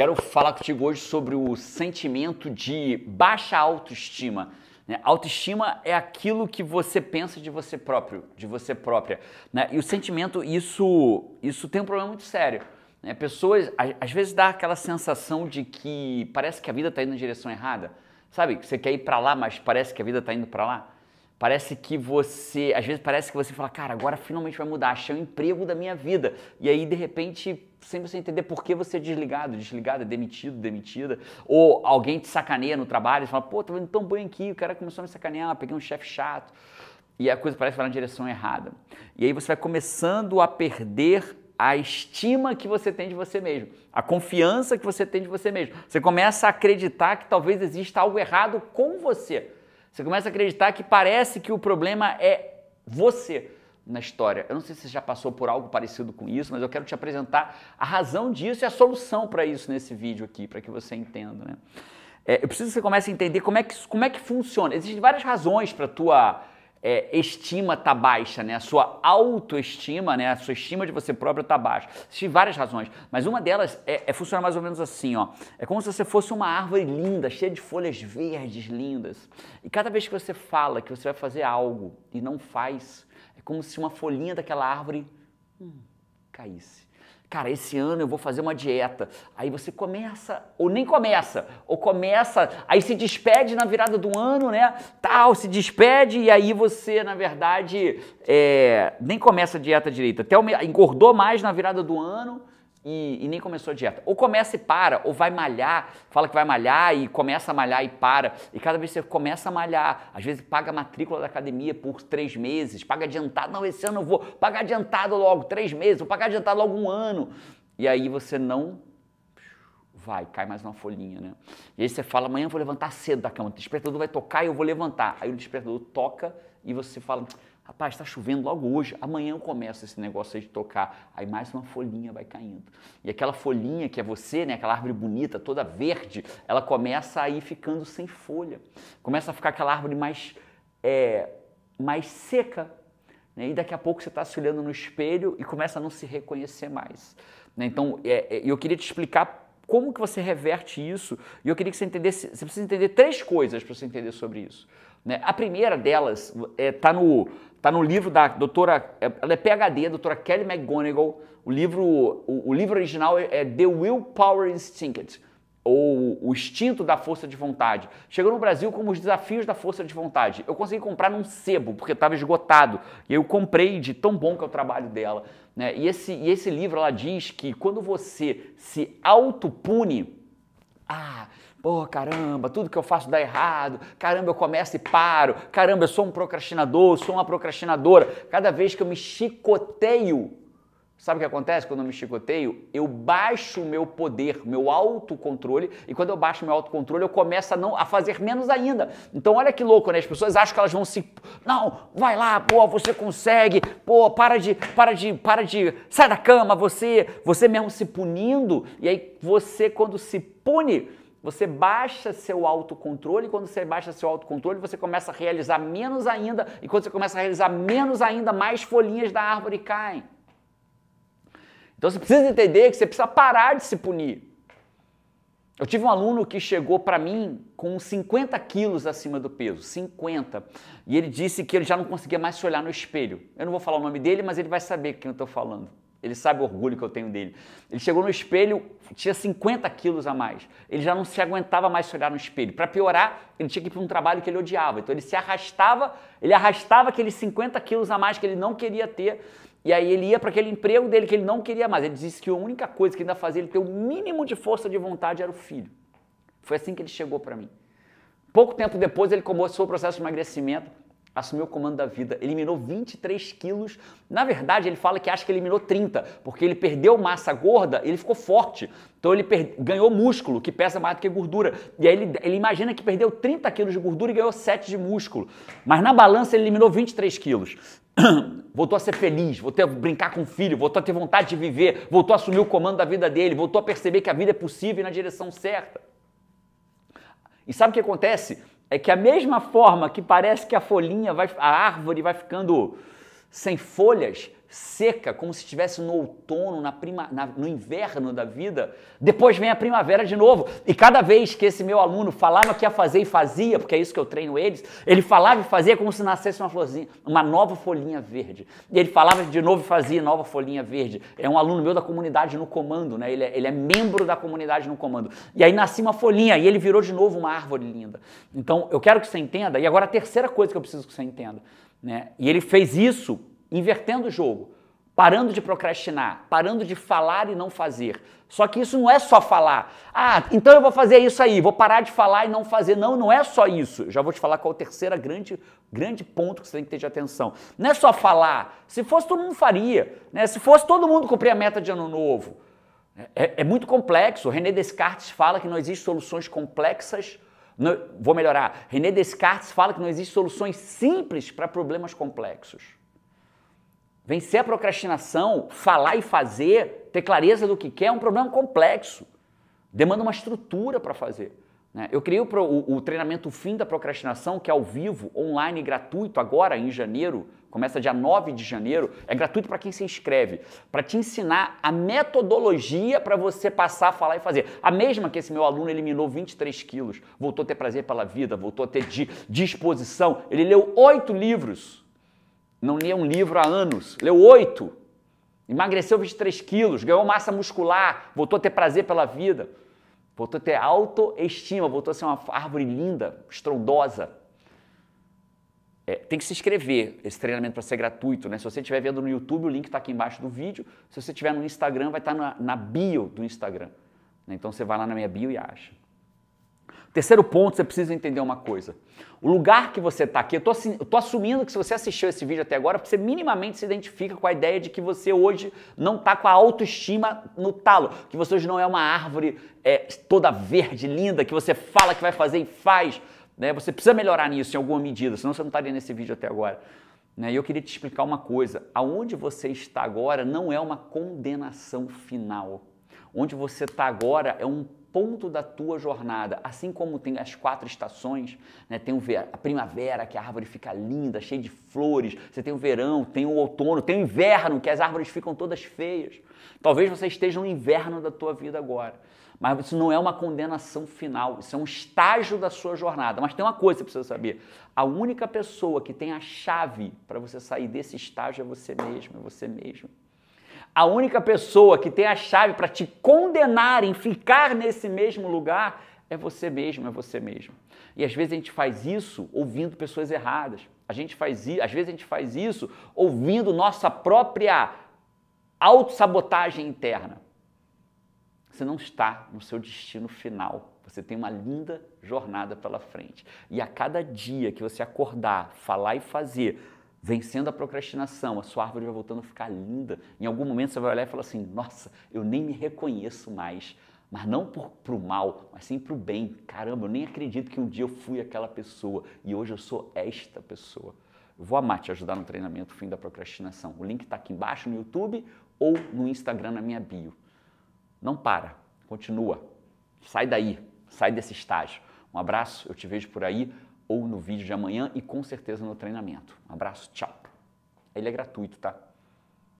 quero falar contigo hoje sobre o sentimento de baixa autoestima. Né? Autoestima é aquilo que você pensa de você próprio, de você própria. Né? E o sentimento, isso, isso tem um problema muito sério. Né? Pessoas, às vezes dá aquela sensação de que parece que a vida está indo na direção errada. Sabe, você quer ir para lá, mas parece que a vida está indo para lá. Parece que você, às vezes parece que você fala, cara, agora finalmente vai mudar, achei o emprego da minha vida. E aí, de repente, sem você entender por que você é desligado, desligado, é demitido, demitida. Ou alguém te sacaneia no trabalho e fala, pô, tá vendo tão bem aqui, o cara começou a me sacanear, peguei um chefe chato. E a coisa parece que vai na direção errada. E aí você vai começando a perder a estima que você tem de você mesmo, a confiança que você tem de você mesmo. Você começa a acreditar que talvez exista algo errado com você. Você começa a acreditar que parece que o problema é você na história. Eu não sei se você já passou por algo parecido com isso, mas eu quero te apresentar a razão disso e a solução para isso nesse vídeo aqui, para que você entenda. Né? É, eu preciso que você comece a entender como é que, como é que funciona. Existem várias razões para tua é, estima está baixa, né? A sua autoestima, né? A sua estima de você próprio está baixa. Existem várias razões, mas uma delas é, é funcionar mais ou menos assim, ó. É como se você fosse uma árvore linda, cheia de folhas verdes lindas. E cada vez que você fala que você vai fazer algo e não faz, é como se uma folhinha daquela árvore hum, caísse. Cara, esse ano eu vou fazer uma dieta. Aí você começa, ou nem começa, ou começa, aí se despede na virada do ano, né? Tal, se despede e aí você, na verdade, é, nem começa a dieta direita. Até engordou mais na virada do ano e, e, nem começou a dieta. Ou começa e para, ou vai malhar, fala que vai malhar e começa a malhar e para. E cada vez que você começa a malhar, às vezes paga a matrícula da academia por três meses, paga adiantado, não, esse ano eu vou pagar adiantado logo, três meses, vou pagar adiantado logo um ano. E aí você não vai, cai mais uma folhinha, né? E aí você fala, amanhã eu vou levantar cedo da cama, o despertador vai tocar e eu vou levantar. Aí o despertador toca e você fala, Rapaz, está chovendo logo hoje, amanhã eu começo esse negócio aí de tocar. Aí mais uma folhinha vai caindo. E aquela folhinha que é você, né, aquela árvore bonita, toda verde, ela começa a ir ficando sem folha. Começa a ficar aquela árvore mais, é, mais seca. Né? E daqui a pouco você está se olhando no espelho e começa a não se reconhecer mais. Né? Então, é, é, eu queria te explicar como que você reverte isso? E eu queria que você entendesse, você precisa entender três coisas para você entender sobre isso. Né? A primeira delas está é, tá no, tá no livro da doutora, é, ela é PHD, a doutora Kelly McGonigal. O livro, o, o livro original é, é The Willpower Instinct, ou o instinto da força de vontade. Chegou no Brasil como os desafios da força de vontade. Eu consegui comprar num sebo, porque estava esgotado. E eu comprei de tão bom que é o trabalho dela. Né? E, esse, e esse livro, ela diz que quando você se autopune, ah, Pô, caramba, tudo que eu faço dá errado. Caramba, eu começo e paro. Caramba, eu sou um procrastinador, sou uma procrastinadora. Cada vez que eu me chicoteio, sabe o que acontece quando eu me chicoteio? Eu baixo o meu poder, meu autocontrole, e quando eu baixo meu autocontrole, eu começo a não a fazer menos ainda. Então olha que louco, né? As pessoas acham que elas vão se Não, vai lá, pô, você consegue. Pô, para de, para de, para de, sai da cama, você, você mesmo se punindo. E aí você quando se pune, você baixa seu autocontrole, e quando você baixa seu autocontrole, você começa a realizar menos ainda, e quando você começa a realizar menos ainda, mais folhinhas da árvore caem. Então você precisa entender que você precisa parar de se punir. Eu tive um aluno que chegou para mim com 50 quilos acima do peso, 50. E ele disse que ele já não conseguia mais se olhar no espelho. Eu não vou falar o nome dele, mas ele vai saber quem eu estou falando. Ele sabe o orgulho que eu tenho dele. Ele chegou no espelho, tinha 50 quilos a mais. Ele já não se aguentava mais se olhar no espelho. Para piorar, ele tinha que ir para um trabalho que ele odiava. Então ele se arrastava, ele arrastava aqueles 50 quilos a mais que ele não queria ter. E aí ele ia para aquele emprego dele que ele não queria mais. Ele disse que a única coisa que ainda fazia ele ter o mínimo de força de vontade era o filho. Foi assim que ele chegou para mim. Pouco tempo depois, ele começou o processo de emagrecimento assumiu o comando da vida, eliminou 23 quilos. Na verdade, ele fala que acha que eliminou 30, porque ele perdeu massa gorda e ele ficou forte. Então ele per... ganhou músculo, que pesa mais do que gordura. E aí ele... ele, imagina que perdeu 30 quilos de gordura e ganhou 7 de músculo. Mas na balança ele eliminou 23 quilos. voltou a ser feliz, voltou a brincar com o filho, voltou a ter vontade de viver, voltou a assumir o comando da vida dele, voltou a perceber que a vida é possível e na direção certa. E sabe o que acontece? é que a mesma forma que parece que a folhinha vai, a árvore vai ficando sem folhas, seca, como se estivesse no outono, na prima, na, no inverno da vida. Depois vem a primavera de novo. E cada vez que esse meu aluno falava que ia fazer e fazia, porque é isso que eu treino eles, ele falava e fazia como se nascesse uma florzinha, uma nova folhinha verde. E ele falava de novo e fazia nova folhinha verde. É um aluno meu da comunidade no comando, né? Ele é, ele é membro da comunidade no comando. E aí nascia uma folhinha e ele virou de novo uma árvore linda. Então eu quero que você entenda. E agora a terceira coisa que eu preciso que você entenda. Né? E ele fez isso invertendo o jogo, parando de procrastinar, parando de falar e não fazer. Só que isso não é só falar. Ah, então eu vou fazer isso aí, vou parar de falar e não fazer. Não, não é só isso. Já vou te falar qual é o terceiro grande, grande ponto que você tem que ter de atenção. Não é só falar. Se fosse, todo mundo faria. Né? Se fosse, todo mundo cumprir a meta de ano novo. É, é, é muito complexo. O René Descartes fala que não existem soluções complexas não, vou melhorar. René Descartes fala que não existem soluções simples para problemas complexos. Vencer a procrastinação, falar e fazer, ter clareza do que quer é um problema complexo. Demanda uma estrutura para fazer. Né? Eu criei o, o, o, treinamento Fim da Procrastinação, que é ao vivo, online, gratuito, agora em janeiro. Começa dia 9 de janeiro. É gratuito para quem se inscreve, para te ensinar a metodologia para você passar, a falar e fazer. A mesma que esse meu aluno eliminou 23 quilos, voltou a ter prazer pela vida, voltou a ter di disposição. Ele leu oito livros. Não lia um livro há anos, leu oito. Emagreceu 23 quilos, ganhou massa muscular, voltou a ter prazer pela vida voltou a ter autoestima, voltou a ser uma árvore linda, estrondosa. É, tem que se inscrever esse treinamento para ser gratuito, né? Se você estiver vendo no YouTube, o link está aqui embaixo do vídeo. Se você estiver no Instagram, vai estar tá na, na bio do Instagram. Né? Então você vai lá na minha bio e acha. Terceiro ponto, você precisa entender uma coisa. O lugar que você está aqui, eu estou assumindo que se você assistiu esse vídeo até agora, você minimamente se identifica com a ideia de que você hoje não está com a autoestima no talo, que você hoje não é uma árvore é, toda verde, linda, que você fala que vai fazer e faz. Né? Você precisa melhorar nisso em alguma medida, senão você não estaria nesse vídeo até agora. Né? E eu queria te explicar uma coisa: aonde você está agora não é uma condenação final. Onde você está agora é um ponto da tua jornada. Assim como tem as quatro estações, né? tem o a primavera, que a árvore fica linda, cheia de flores, você tem o verão, tem o outono, tem o inverno, que as árvores ficam todas feias. Talvez você esteja no inverno da tua vida agora. Mas isso não é uma condenação final, isso é um estágio da sua jornada. Mas tem uma coisa que você precisa saber: a única pessoa que tem a chave para você sair desse estágio é você mesmo, é você mesmo a única pessoa que tem a chave para te condenar em ficar nesse mesmo lugar é você mesmo, é você mesmo. E às vezes a gente faz isso ouvindo pessoas erradas. A gente faz isso, às vezes a gente faz isso ouvindo nossa própria autossabotagem interna. Você não está no seu destino final. Você tem uma linda jornada pela frente. E a cada dia que você acordar, falar e fazer vencendo a procrastinação, a sua árvore vai voltando a ficar linda. Em algum momento você vai olhar e falar assim: nossa, eu nem me reconheço mais. Mas não para o mal, mas sim para o bem. Caramba, eu nem acredito que um dia eu fui aquela pessoa e hoje eu sou esta pessoa. Eu vou amar te ajudar no treinamento Fim da Procrastinação. O link está aqui embaixo no YouTube ou no Instagram na minha bio. Não para, continua. Sai daí, sai desse estágio. Um abraço, eu te vejo por aí ou no vídeo de amanhã e com certeza no treinamento. Um abraço, tchau. Ele é gratuito, tá?